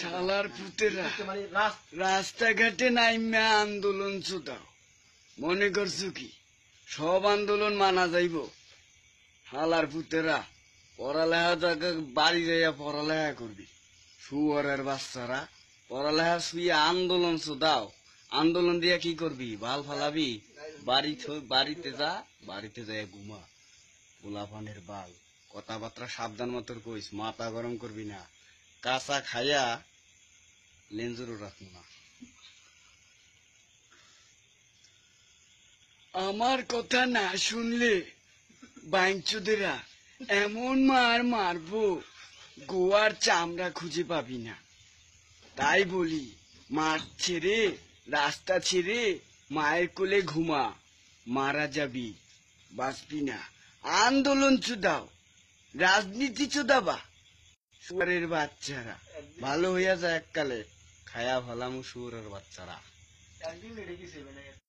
শালার পুতেরা মানে রাস্তাঘাটে নাইমা আন্দোলন ছুটাও মনে করছো কি সব আন্দোলন মানা যাইব হালার পুতেরা পড়ালেখা তাকে বাড়ি যাইয়া পড়ালেখা করবি সুয়ারের বাচ্চারা পড়ালেখা শুয়ে আন্দোলন চুদাও আন্দোলন দিয়া কি করবি ভাল ফালাবি বাড়ি বাড়িতে যা বাড়িতে যাইয়া ঘুমা গোলাপানের বাল কথাবার্তা সাবধান মতো কইস মাথা গরম করবি না কাঁচা খাইয়া লেঞ্জুরও রাখবো না আমার কথা না শুনলে বাইঞ্চুদেরা এমন মার মারবো গোয়ার চামড়া খুঁজে পাবি না তাই বলি মাঠ ছেড়ে রাস্তা ছেড়ে মায়ের কোলে ঘুমা মারা যাবি বাঁচবি না আন্দোলন চুদাও রাজনীতি চোদাবা সুয়ারের বাচ্চারা ভালো হইয়া যায় এককালে খায়া ভালাম সুয়ারের বাচ্চারা